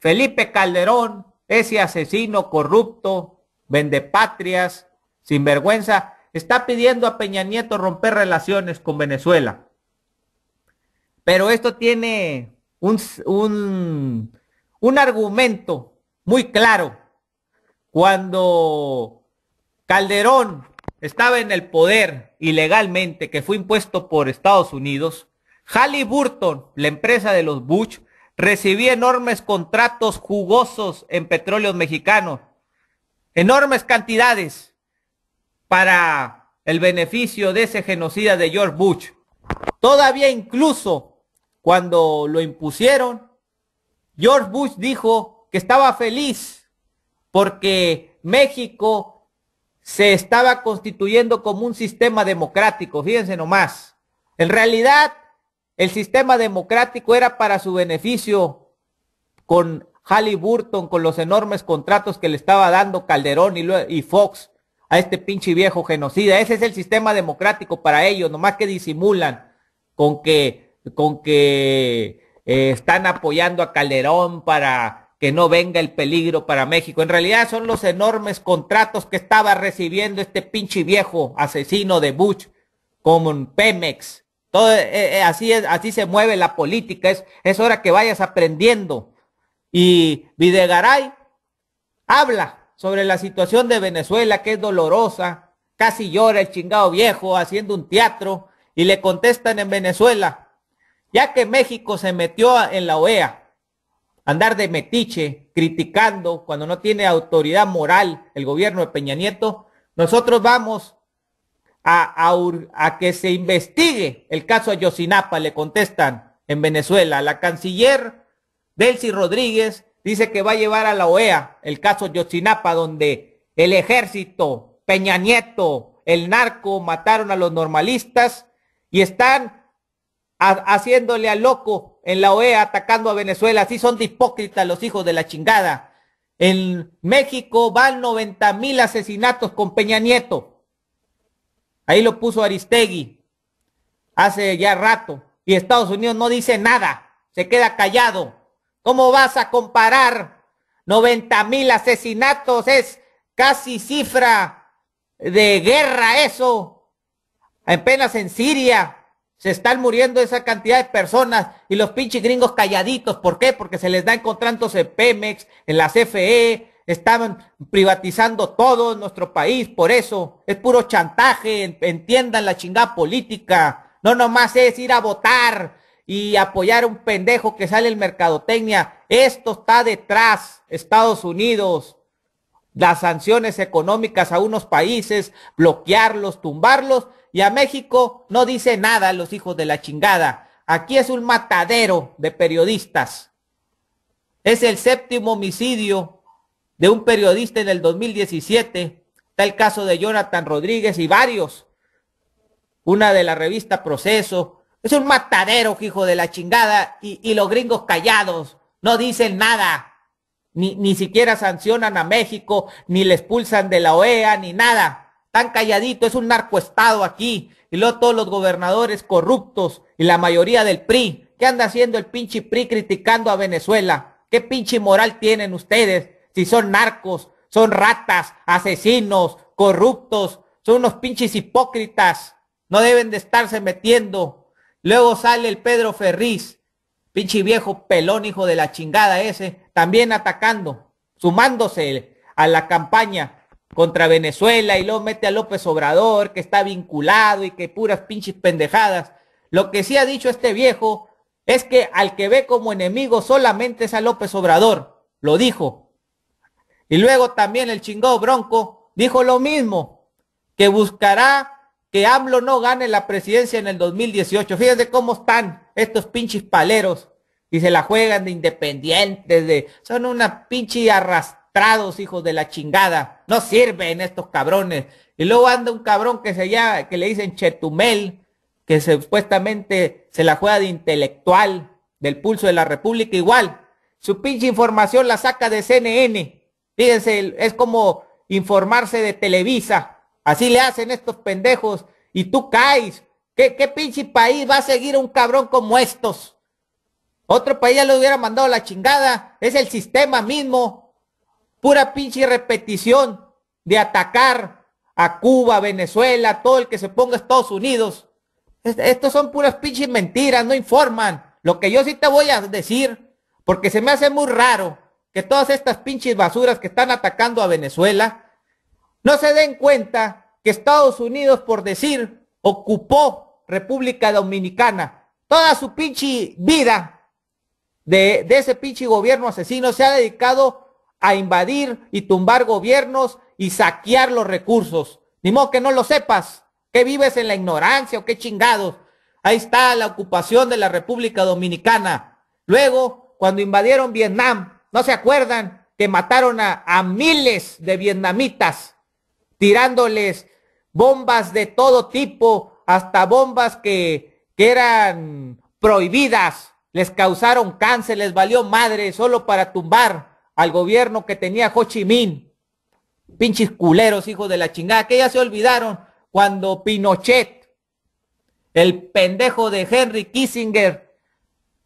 Felipe Calderón, ese asesino corrupto, vende sin vergüenza, está pidiendo a Peña Nieto romper relaciones con Venezuela. Pero esto tiene un, un, un argumento muy claro. Cuando Calderón estaba en el poder ilegalmente que fue impuesto por Estados Unidos, Halliburton, la empresa de los Bush, recibí enormes contratos jugosos en petróleo mexicanos, enormes cantidades para el beneficio de ese genocida de George Bush. Todavía incluso cuando lo impusieron, George Bush dijo que estaba feliz porque México se estaba constituyendo como un sistema democrático, fíjense nomás. En realidad, el sistema democrático era para su beneficio con Halliburton, con los enormes contratos que le estaba dando Calderón y, Fox a este pinche viejo genocida. Ese es el sistema democrático para ellos, nomás que disimulan con que, con que eh, están apoyando a Calderón para que no venga el peligro para México. En realidad son los enormes contratos que estaba recibiendo este pinche viejo asesino de Bush con Pemex, todo eh, eh, eh, así es, así se mueve la política. Es, es hora que vayas aprendiendo. Y Videgaray habla sobre la situación de Venezuela, que es dolorosa. Casi llora el chingado viejo haciendo un teatro y le contestan en Venezuela, ya que México se metió en la OEA, andar de metiche, criticando cuando no tiene autoridad moral el gobierno de Peña Nieto, nosotros vamos a, que se investigue el caso Yosinapa, le contestan en Venezuela. La canciller Delcy Rodríguez dice que va a llevar a la OEA el caso Yosinapa, donde el ejército, Peña Nieto, el narco mataron a los normalistas y están haciéndole a loco en la OEA atacando a Venezuela. Así son de hipócritas los hijos de la chingada. En México van 90 mil asesinatos con Peña Nieto Ahí lo puso Aristegui hace ya rato y Estados Unidos no dice nada, se queda callado. ¿Cómo vas a comparar 90 mil asesinatos? Es casi cifra de guerra eso. Apenas en Siria se están muriendo esa cantidad de personas y los pinches gringos calladitos. ¿Por qué? Porque se les da encontrándose Pemex, en las CFE, Estaban privatizando todo nuestro país, por eso es puro chantaje, entiendan la chingada política. No nomás es ir a votar y apoyar a un pendejo que sale el mercadotecnia. Esto está detrás, Estados Unidos. Las sanciones económicas a unos países, bloquearlos, tumbarlos, y a México no dice nada los hijos de la chingada. Aquí es un matadero de periodistas. Es el séptimo homicidio de un periodista en el 2017. Está el caso de Jonathan Rodríguez y varios. Una de la revista Proceso. Es un matadero, hijo de la chingada. Y, los gringos callados. No dicen nada. Ni, ni siquiera sancionan a México, ni le expulsan de la OEA, ni nada. Tan calladito. Es un narcoestado aquí. Y luego todos los gobernadores corruptos y la mayoría del PRI. ¿Qué anda haciendo el pinche PRI criticando a Venezuela? ¿Qué pinche moral tienen ustedes? si son narcos, son ratas, asesinos, corruptos, son unos pinches hipócritas, no deben de estarse metiendo. Luego sale el Pedro Ferriz, pinche viejo pelón hijo de la chingada ese, también atacando, sumándose a la campaña contra Venezuela y luego mete a López Obrador que está vinculado y que puras pinches pendejadas. Lo que sí ha dicho este viejo es que al que ve como enemigo solamente es a López Obrador, lo dijo, y luego también el chingado Bronco dijo lo mismo, que buscará que AMLO no gane la presidencia en el 2018. Fíjense cómo están estos pinches paleros y se la juegan de independientes, de son unos pinches arrastrados hijos de la chingada. No sirven estos cabrones. Y luego anda un cabrón que se llama, que le dicen Chetumel, que supuestamente se la juega de intelectual del pulso de la República igual. Su pinche información la saca de CNN Fíjense, es como informarse de Televisa. Así le hacen estos pendejos y tú caes. ¿Qué, pinche país va a seguir un cabrón como estos? Otro país ya lo hubiera mandado la chingada. Es el sistema mismo. Pura pinche repetición de atacar a Cuba, Venezuela, todo el que se ponga Estados Unidos. Estos son puras pinches mentiras, no informan. Lo que yo sí te voy a decir, porque se me hace muy raro que todas estas pinches basuras que están atacando a Venezuela no se den cuenta que Estados Unidos, por decir, ocupó República Dominicana. Toda su pinche vida de, ese pinche gobierno asesino se ha dedicado a invadir y tumbar gobiernos y saquear los recursos. Ni modo que no lo sepas, que vives en la ignorancia o qué chingados. Ahí está la ocupación de la República Dominicana. Luego, cuando invadieron Vietnam, ¿No se acuerdan que mataron a, miles de vietnamitas tirándoles bombas de todo tipo, hasta bombas que, que eran prohibidas? Les causaron cáncer, les valió madre solo para tumbar al gobierno que tenía Ho Chi Minh. Pinches culeros, hijos de la chingada, que ya se olvidaron cuando Pinochet, el pendejo de Henry Kissinger,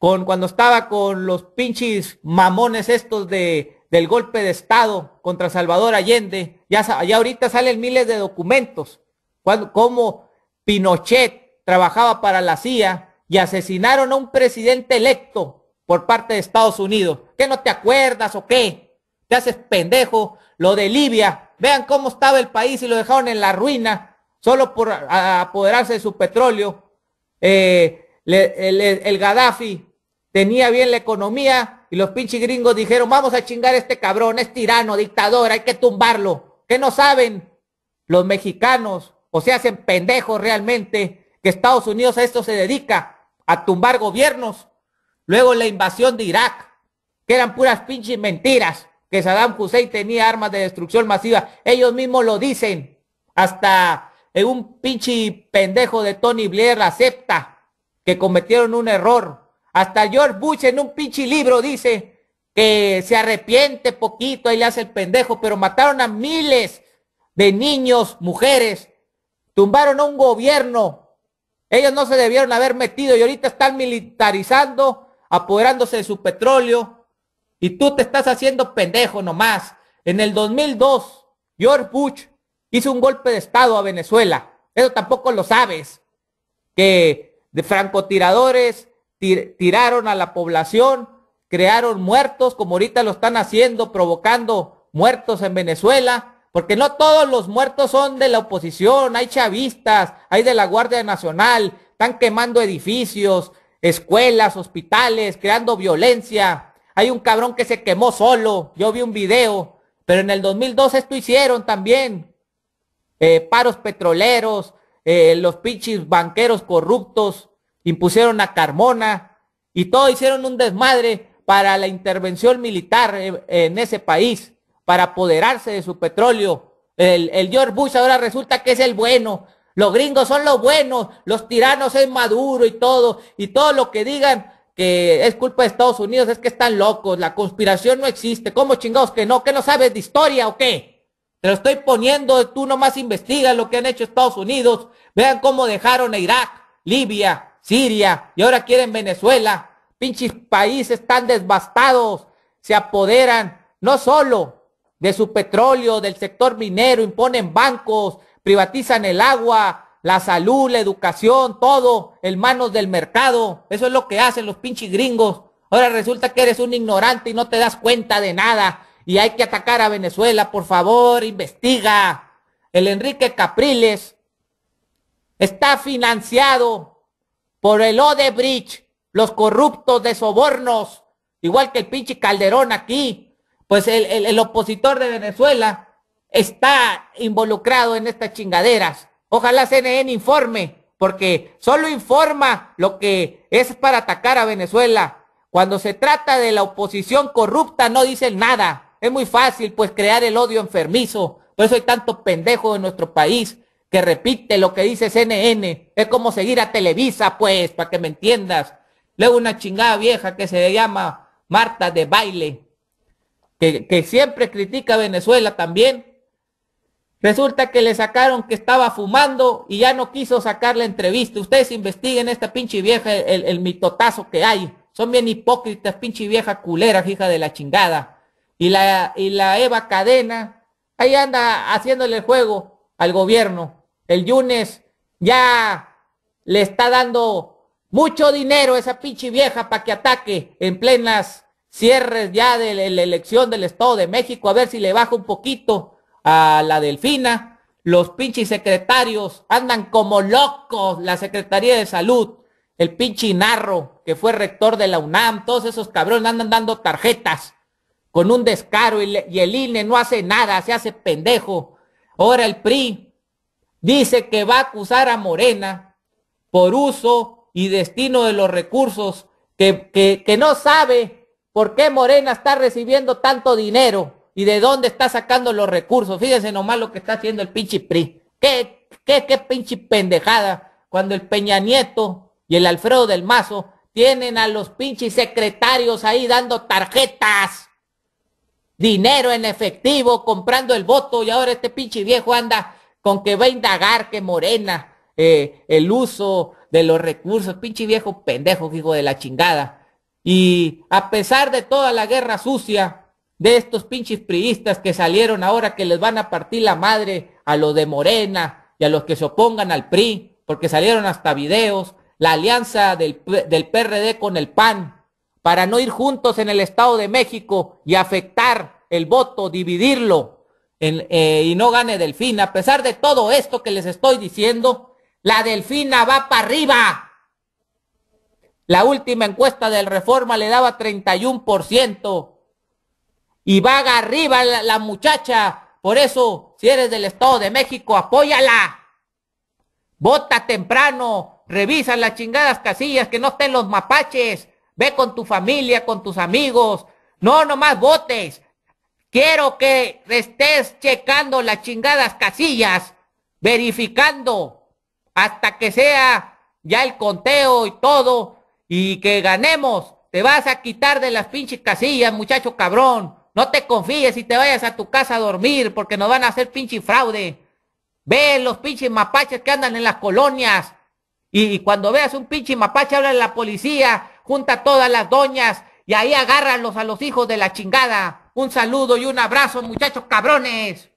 con cuando estaba con los pinches mamones estos de, del golpe de Estado contra Salvador Allende. Ya, ya ahorita salen miles de documentos. Cuando, como Pinochet trabajaba para la CIA y asesinaron a un presidente electo por parte de Estados Unidos. ¿Qué no te acuerdas o qué? Te haces pendejo. Lo de Libia. Vean cómo estaba el país y lo dejaron en la ruina solo por apoderarse de su petróleo. Eh, el, el Gaddafi tenía bien la economía y los pinches gringos dijeron, vamos a chingar a este cabrón, es tirano, dictador, hay que tumbarlo. ¿Qué no saben los mexicanos o se hacen pendejos realmente que Estados Unidos a esto se dedica, a tumbar gobiernos? Luego la invasión de Irak, que eran puras pinches mentiras, que Saddam Hussein tenía armas de destrucción masiva. Ellos mismos lo dicen, hasta eh, un pinche pendejo de Tony Blair acepta que cometieron un error hasta George Bush en un pinche libro dice que se arrepiente poquito, y le hace el pendejo, pero mataron a miles de niños, mujeres, tumbaron a un gobierno. Ellos no se debieron haber metido y ahorita están militarizando, apoderándose de su petróleo. Y tú te estás haciendo pendejo nomás. En el 2002, George Bush hizo un golpe de Estado a Venezuela. Eso tampoco lo sabes. Que de francotiradores, tiraron a la población, crearon muertos, como ahorita lo están haciendo, provocando muertos en Venezuela, porque no todos los muertos son de la oposición, hay chavistas, hay de la Guardia Nacional, están quemando edificios, escuelas, hospitales, creando violencia. Hay un cabrón que se quemó solo, yo vi un video, pero en el 2012 esto hicieron también. Eh, paros petroleros, eh, los pinches banqueros corruptos, impusieron a Carmona y todo hicieron un desmadre para la intervención militar en ese país, para apoderarse de su petróleo. El, George Bush ahora resulta que es el bueno. Los gringos son los buenos, los tiranos es Maduro y todo, y todo lo que digan que es culpa de Estados Unidos es que están locos, la conspiración no existe, ¿cómo chingados que no? ¿Que no sabes de historia o qué? Te lo estoy poniendo, tú nomás investiga lo que han hecho Estados Unidos, vean cómo dejaron a Irak, Libia, Siria y ahora quieren Venezuela. Pinches países tan devastados se apoderan no solo de su petróleo, del sector minero, imponen bancos, privatizan el agua, la salud, la educación, todo en manos del mercado. Eso es lo que hacen los pinches gringos. Ahora resulta que eres un ignorante y no te das cuenta de nada. Y hay que atacar a Venezuela, por favor, investiga. El Enrique Capriles está financiado por el Odebrecht, los corruptos de sobornos, igual que el pinche Calderón aquí, pues el, opositor de Venezuela está involucrado en estas chingaderas. Ojalá CNN informe, porque solo informa lo que es para atacar a Venezuela. Cuando se trata de la oposición corrupta no dicen nada. Es muy fácil pues crear el odio enfermizo. Por eso hay tanto pendejo en nuestro país que repite lo que dice CNN. Es como seguir a Televisa, pues, para que me entiendas. Luego una chingada vieja que se llama Marta de Baile, que, siempre critica a Venezuela también. Resulta que le sacaron que estaba fumando y ya no quiso sacar la entrevista. Ustedes investiguen esta pinche vieja, el, mitotazo que hay. Son bien hipócritas, pinche vieja culera, hija de la chingada. Y la, y la Eva Cadena, ahí anda haciéndole el juego al gobierno el Yunes ya le está dando mucho dinero a esa pinche vieja para que ataque en plenas cierres ya de la elección del Estado de México, a ver si le baja un poquito a la Delfina. Los pinches secretarios andan como locos, la Secretaría de Salud, el pinche Narro, que fue rector de la UNAM, todos esos cabrones andan dando tarjetas con un descaro y, y el INE no hace nada, se hace pendejo. Ahora el PRI dice que va a acusar a Morena por uso y destino de los recursos, que, no sabe por qué Morena está recibiendo tanto dinero y de dónde está sacando los recursos. Fíjense nomás lo que está haciendo el pinche PRI. ¿Qué, qué, qué pinche pendejada cuando el Peña Nieto y el Alfredo del Mazo tienen a los pinches secretarios ahí dando tarjetas, dinero en efectivo, comprando el voto y ahora este pinche viejo anda con que va a indagar que Morena eh, el uso de los recursos, pinche viejo pendejo, hijo de la chingada. Y a pesar de toda la guerra sucia de estos pinches priistas que salieron ahora que les van a partir la madre a los de Morena y a los que se opongan al PRI, porque salieron hasta videos, la alianza del, del PRD con el PAN, para no ir juntos en el Estado de México y afectar el voto, dividirlo, eh, y no gane Delfina, a pesar de todo esto que les estoy diciendo, la Delfina va para arriba. La última encuesta del Reforma le daba 31%. Y va arriba la, la muchacha. Por eso, si eres del Estado de México, apóyala. Vota temprano. Revisa las chingadas casillas, que no estén los mapaches. Ve con tu familia, con tus amigos. No, nomás votes. Quiero que estés checando las chingadas casillas, verificando hasta que sea ya el conteo y todo y que ganemos. Te vas a quitar de las pinches casillas, muchacho cabrón. No te confíes y te vayas a tu casa a dormir porque nos van a hacer pinche fraude. Ve los pinches mapaches que andan en las colonias. Y, cuando veas un pinche mapache, habla la policía, junta a todas las doñas y ahí agárralos a los hijos de la chingada. Un saludo y un abrazo, muchachos cabrones.